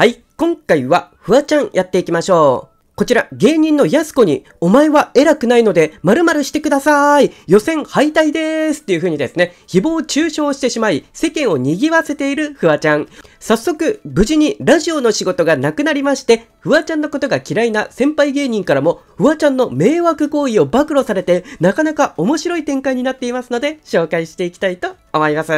はい、今回はフワちゃんやっていきましょう。こちら、芸人のやすこに、お前は偉くないので、〇〇してください予選敗退ですっていう風にですね、誹謗中傷してしまい、世間を賑わせているフワちゃん。早速、無事にラジオの仕事がなくなりまして、フワちゃんのことが嫌いな先輩芸人からも、フワちゃんの迷惑行為を暴露されて、なかなか面白い展開になっていますので、紹介していきたいと思います。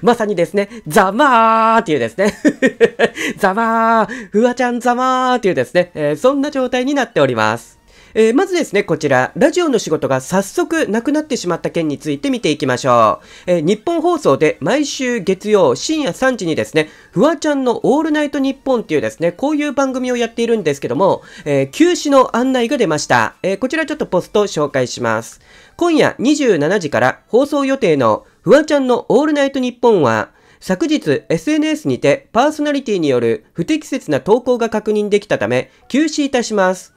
まさにですね、ざまーっていうですねざま ー、フワちゃんざまーっていうですね、えー、そんな状状態になっております。えー、まずですね、こちら、ラジオの仕事が早速なくなってしまった件について見ていきましょう。えー、日本放送で毎週月曜深夜3時にですね、フワちゃんのオールナイトニッポンっていうですね、こういう番組をやっているんですけども、えー、休止の案内が出ました。えこちらちょっとポスト紹介します。今夜27時から放送予定のフワちゃんのオールナイトニッポンは、昨日 SNS にてパーソナリティによる不適切な投稿が確認できたため休止いたします。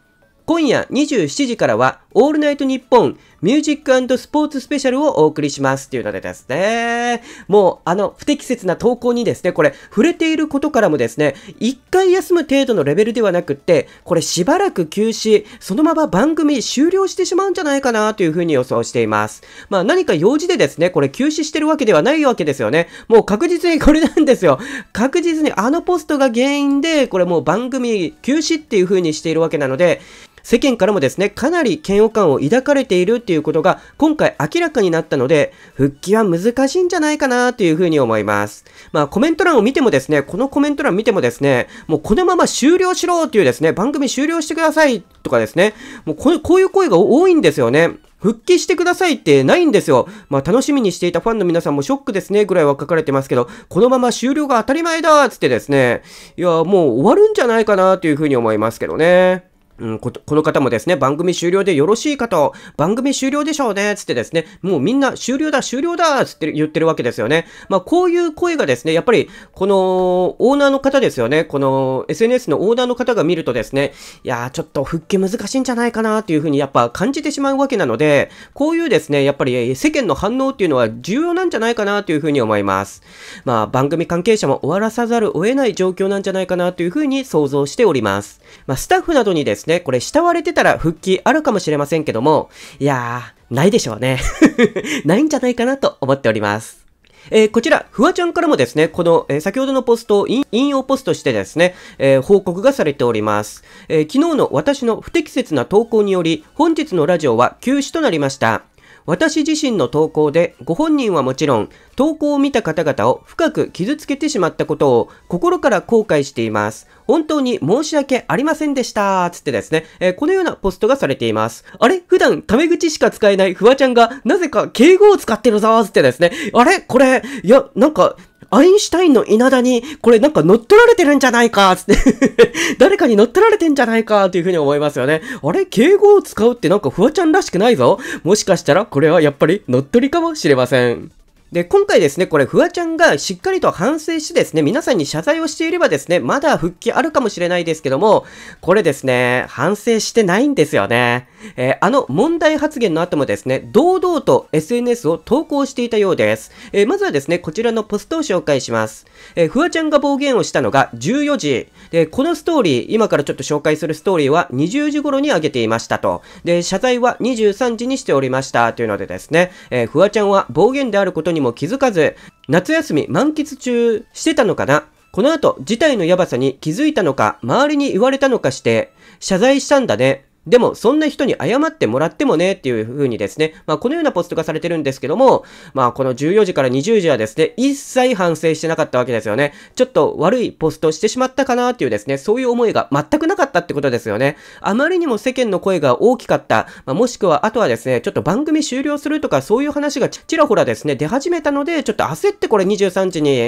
今夜27時からは、オールナイトニッポンミュージックスポーツスペシャルをお送りしますっていうのでですね、もうあの不適切な投稿にですね、これ触れていることからもですね、一回休む程度のレベルではなくって、これしばらく休止、そのまま番組終了してしまうんじゃないかなというふうに予想しています。まあ何か用事でですね、これ休止してるわけではないわけですよね。もう確実にこれなんですよ。確実にあのポストが原因で、これもう番組休止っていうふうにしているわけなので、世間からもですね、かなり嫌悪感を抱かれているっていうことが今回明らかになったので、復帰は難しいんじゃないかなというふうに思います。まあコメント欄を見てもですね、このコメント欄見てもですね、もうこのまま終了しろっていうですね、番組終了してくださいとかですね、もうこういう声が多いんですよね。復帰してくださいってないんですよ。まあ楽しみにしていたファンの皆さんもショックですねぐらいは書かれてますけど、このまま終了が当たり前だっつってですね、いやもう終わるんじゃないかなというふうに思いますけどね。うん、ここの方もですね、番組終了でよろしいかと、番組終了でしょうね、つってですね、もうみんな終了だ、終了だ、つって言ってるわけですよね。まあ、こういう声がですね、やっぱり、この、オーナーの方ですよね、この、SNS のオーナーの方が見るとですね、いやー、ちょっと復帰難しいんじゃないかな、というふうにやっぱ感じてしまうわけなので、こういうですね、やっぱり世間の反応っていうのは重要なんじゃないかな、というふうに思います。まあ、番組関係者も終わらさざるを得ない状況なんじゃないかな、というふうに想像しております。まあ、スタッフなどにですね、ですね。これ、慕われてたら復帰あるかもしれませんけども、いやー、ないでしょうね。ないんじゃないかなと思っております。えー、こちら、フワちゃんからもですね、この、えー、先ほどのポストを引用ポストしてですね、えー、報告がされております、え昨日の私の不適切な投稿により、本日のラジオは休止となりました。私自身の投稿でご本人はもちろん、投稿を見た方々を深く傷つけてしまったことを心から後悔しています。本当に申し訳ありませんでした。つってですね、えー、このようなポストがされています。あれ普段タメ口しか使えないフワちゃんがなぜか敬語を使ってるぞーつってですね、あれこれ、いや、なんか、アインシュタインの稲田に、これなんか乗っ取られてるんじゃないか、つって 誰かに乗っ取られてんじゃないか、というふうに思いますよね。あれ敬語を使うってなんかフワちゃんらしくないぞ。もしかしたら、これはやっぱり乗っ取りかもしれません。で、今回ですね、これ、フワちゃんがしっかりと反省してですね、皆さんに謝罪をしていればですね、まだ復帰あるかもしれないですけども、これですね、反省してないんですよね。えー、あの問題発言の後もですね、堂々と SNS を投稿していたようです。えー、まずはですね、こちらのポストを紹介します。えー、フワちゃんが暴言をしたのが14時。で、このストーリー、今からちょっと紹介するストーリーは20時頃に上げていましたと。で、謝罪は23時にしておりましたというのでですね、えー、フワちゃんは暴言であることにもも気づかず、夏休み満喫中してたのかなこの後、事態のヤバさに気づいたのか、周りに言われたのかして、謝罪したんだね。でも、そんな人に謝ってもらってもね、っていう風にですね、まあ、このようなポストがされてるんですけども、まあ、この14時から20時はですね、一切反省してなかったわけですよね。ちょっと悪いポストしてしまったかなっていうですね、そういう思いが全くなかったってことですよね。あまりにも世間の声が大きかった、まあ、もしくは、あとはですね、ちょっと番組終了するとか、そういう話がちらほらですね、出始めたので、ちょっと焦ってこれ23時に、い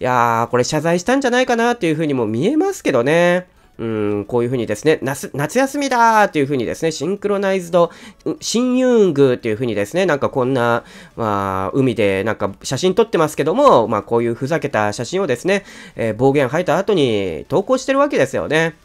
やー、これ謝罪したんじゃないかなっていう風にも見えますけどね。うん、こういうふうにですね、夏休みだーというふうにですね、シンクロナイズド、シンユングというふうにですね、なんかこんな、まあ、海でなんか写真撮ってますけども、まあこういうふざけた写真をですね、えー、暴言吐いた後に投稿してるわけですよね。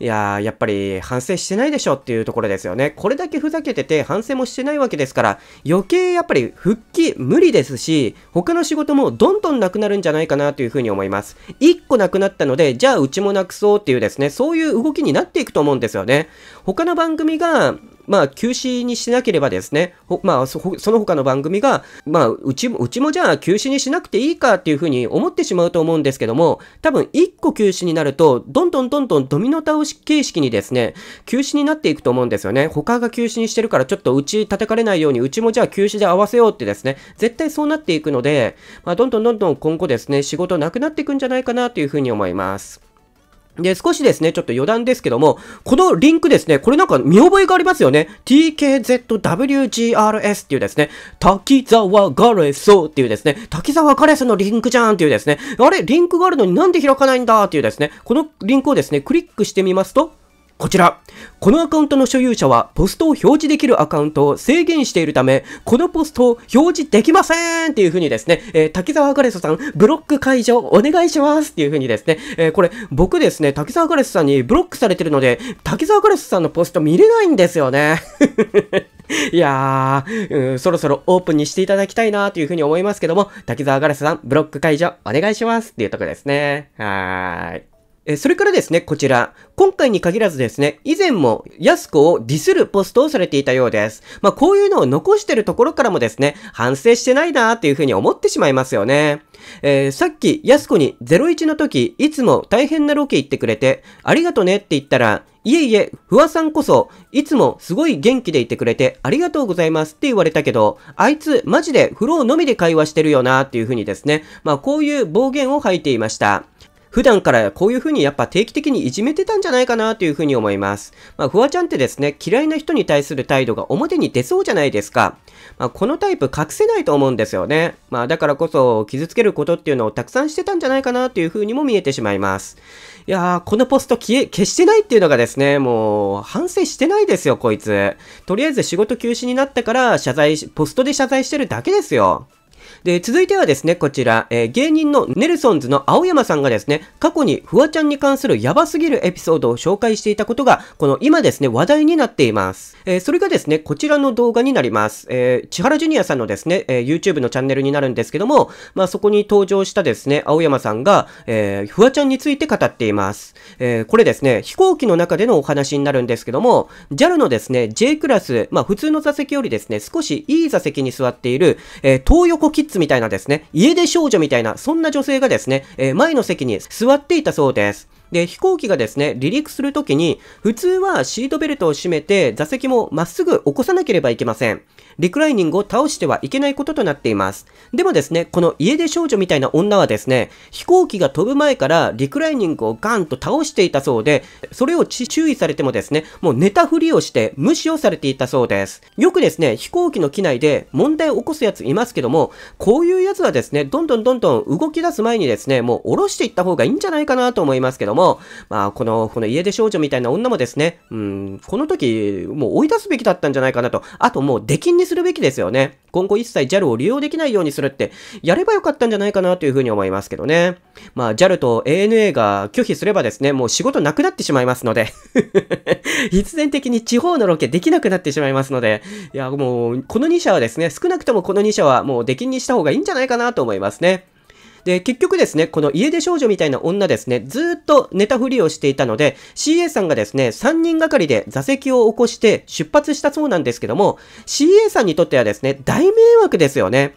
いやー、やっぱり反省してないでしょっていうところですよね。これだけふざけてて反省もしてないわけですから、余計やっぱり復帰無理ですし、他の仕事もどんどんなくなるんじゃないかなというふうに思います。一個なくなったので、じゃあうちもなくそうっていうですね、そういう動きになっていくと思うんですよね。他の番組が、まあ、休止にしなければですね、まあ、その他の番組が、まあ、うちも、うちもじゃあ休止にしなくていいかっていうふうに思ってしまうと思うんですけども、多分1個休止になると、どんどんどんどんドミノ倒し形式にですね、休止になっていくと思うんですよね。他が休止にしてるからちょっとうち叩かれないように、うちもじゃあ休止で合わせようってですね、絶対そうなっていくので、まあ、どんどんどんどん今後ですね、仕事なくなっていくんじゃないかなというふうに思います。で、少しですね、ちょっと余談ですけども、このリンクですね、これなんか見覚えがありますよね。tkzwgrs っていうですね、滝沢ガレソっていうですね、滝沢ガレソのリンクじゃんっていうですね、あれ、リンクがあるのになんで開かないんだっていうですね、このリンクをですね、クリックしてみますと、こちら。このアカウントの所有者は、ポストを表示できるアカウントを制限しているため、このポストを表示できませんっていう風にですね、えー、滝沢ガレスさん、ブロック解除お願いしますっていう風にですね、えー、これ、僕ですね、滝沢ガレスさんにブロックされてるので、滝沢ガレスさんのポスト見れないんですよね。いやー、うん、そろそろオープンにしていただきたいなという風に思いますけども、滝沢ガレスさん、ブロック解除お願いしますっていうとこですね。はーい。えそれからですね、こちら。今回に限らずですね、以前も安子をディスるポストをされていたようです。まあ、こういうのを残してるところからもですね、反省してないなーっていうふうに思ってしまいますよね。えー、さっき、安子に01の時、いつも大変なロケ行ってくれて、ありがとねって言ったら、いえいえ、不破さんこそ、いつもすごい元気でいてくれてありがとうございますって言われたけど、あいつマジでフローのみで会話してるよなっていうふうにですね、まあこういう暴言を吐いていました。普段からこういう風にやっぱ定期的にいじめてたんじゃないかなという風に思います。まあ、フワちゃんってですね、嫌いな人に対する態度が表に出そうじゃないですか。まあ、このタイプ隠せないと思うんですよね。まあ、だからこそ傷つけることっていうのをたくさんしてたんじゃないかなという風にも見えてしまいます。いやー、このポスト消え、消してないっていうのがですね、もう、反省してないですよ、こいつ。とりあえず仕事休止になったから、謝罪し、ポストで謝罪してるだけですよ。で、続いてはですね、こちら、えー、芸人のネルソンズの青山さんがですね、過去にフワちゃんに関するヤバすぎるエピソードを紹介していたことが、この今ですね、話題になっています。えー、それがですね、こちらの動画になります。えー、千原ジュニアさんのですね、え YouTube のチャンネルになるんですけども、まあ、そこに登場したですね、青山さんが、えフワちゃんについて語っています。えこれですね、飛行機の中でのお話になるんですけども、JAL のですね、J クラス、まあ、普通の座席よりですね、少しいい座席に座っている、え東横キッズみたいなですね、家出少女みたいな、そんな女性がですね、え前の席に座っていたそうです。で、飛行機がですね、離陸するときに、普通はシートベルトを締めて、座席もまっすぐ起こさなければいけません。リクライニングを倒してはいけないこととなっています。でもですね、この家出少女みたいな女はですね、飛行機が飛ぶ前からリクライニングをガンと倒していたそうで、それを注意されてもですね、もう寝たふりをして無視をされていたそうです。よくですね、飛行機の機内で問題を起こすやついますけども、こういうやつはですね、どんどんどんどん動き出す前にですね、もう下ろしていった方がいいんじゃないかなと思いますけども、も、まあ、この、この家出少女みたいな女もですね、うん、この時、もう追い出すべきだったんじゃないかなと。あともう、出禁にするべきですよね。今後一切 JAL を利用できないようにするって、やればよかったんじゃないかなというふうに思いますけどね。まあ、JAL と ANA が拒否すればですね、もう仕事なくなってしまいますので 必然的に地方のロケできなくなってしまいますので、いや、もう、この2社はですね、少なくともこの2社はもう出禁にした方がいいんじゃないかなと思いますね。で、結局ですね、この家出少女みたいな女ですね、ずっと寝たふりをしていたので、CA さんがですね、3人がかりで座席を起こして出発したそうなんですけども、CA さんにとってはですね、大迷惑ですよね。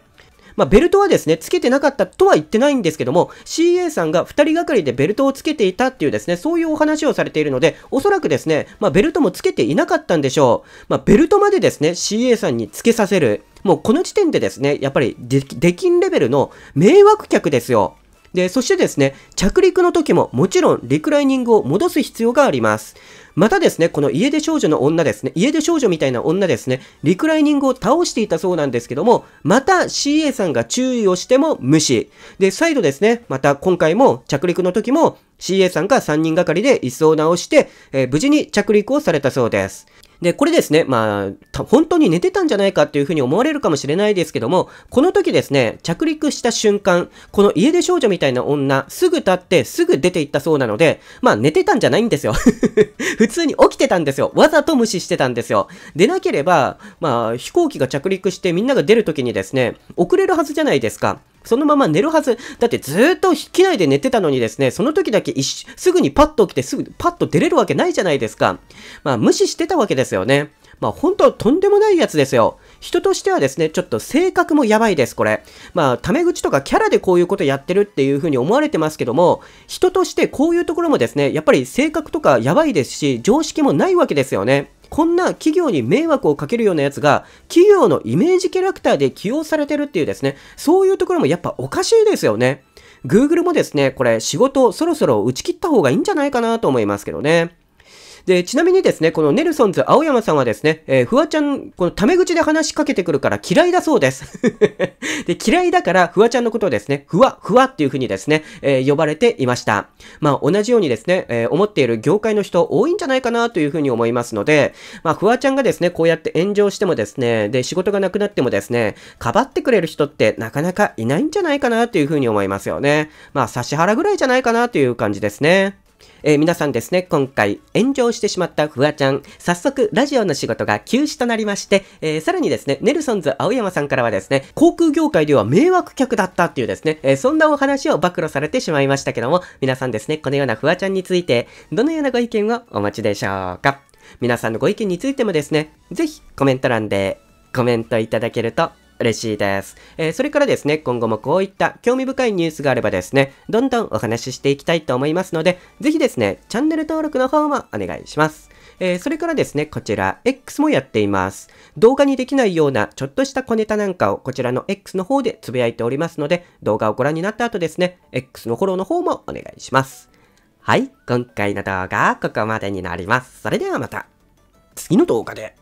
まあ、ベルトはですね、つけてなかったとは言ってないんですけども、CA さんが2人がかりでベルトをつけていたっていうですね、そういうお話をされているので、おそらくですね、まあ、ベルトもつけていなかったんでしょう。まあ、ベルトまでですね、CA さんにつけさせる。もうこの時点でですね、やっぱり出禁レベルの迷惑客ですよ。で、そしてですね、着陸の時ももちろんリクライニングを戻す必要があります。またですね、この家出少女の女ですね、家出少女みたいな女ですね、リクライニングを倒していたそうなんですけども、また CA さんが注意をしても無視。で、再度ですね、また今回も着陸の時も CA さんが3人がかりで椅子を直して、えー、無事に着陸をされたそうです。で、これですね、まあ、本当に寝てたんじゃないかっていうふうに思われるかもしれないですけども、この時ですね、着陸した瞬間、この家出少女みたいな女、すぐ立ってすぐ出て行ったそうなので、まあ寝てたんじゃないんですよ。普通に起きてたんですよ。わざと無視してたんですよ。でなければ、まあ飛行機が着陸してみんなが出る時にですね、遅れるはずじゃないですか。そのまま寝るはず。だってずっと機内で寝てたのにですね、その時だけすぐにパッと起きてすぐパッと出れるわけないじゃないですか。まあ無視してたわけですよね。まあ本当とんでもないやつですよ。人としてはですね、ちょっと性格もやばいです、これ。まあ、タメ口とかキャラでこういうことやってるっていう風に思われてますけども、人としてこういうところもですね、やっぱり性格とかやばいですし、常識もないわけですよね。こんな企業に迷惑をかけるようなやつが、企業のイメージキャラクターで起用されてるっていうですね、そういうところもやっぱおかしいですよね。Google もですね、これ仕事そろそろ打ち切った方がいいんじゃないかなと思いますけどね。で、ちなみにですね、このネルソンズ青山さんはですね、えー、フワちゃん、このタメ口で話しかけてくるから嫌いだそうです。で、嫌いだから、フワちゃんのことをですね、ふわ、ふわっていう風にですね、えー、呼ばれていました。まあ、同じようにですね、えー、思っている業界の人多いんじゃないかなという風に思いますので、まあ、フワちゃんがですね、こうやって炎上してもですね、で、仕事がなくなってもですね、かばってくれる人ってなかなかいないんじゃないかなという風に思いますよね。まあ、指原ぐらいじゃないかなという感じですね。えー、皆さんですね、今回炎上してしまったフワちゃん、早速ラジオの仕事が休止となりまして、えー、さらにですね、ネルソンズ青山さんからはですね、航空業界では迷惑客だったっていうですね、えー、そんなお話を暴露されてしまいましたけども、皆さんですね、このようなフワちゃんについて、どのようなご意見をお持ちでしょうか皆さんのご意見についてもですね、ぜひコメント欄でコメントいただけると嬉しいです。えー、それからですね、今後もこういった興味深いニュースがあればですね、どんどんお話ししていきたいと思いますので、ぜひですね、チャンネル登録の方もお願いします。えー、それからですね、こちら、X もやっています。動画にできないようなちょっとした小ネタなんかをこちらの X の方でつぶやいておりますので、動画をご覧になった後ですね、X のフォローの方もお願いします。はい、今回の動画はここまでになります。それではまた、次の動画で。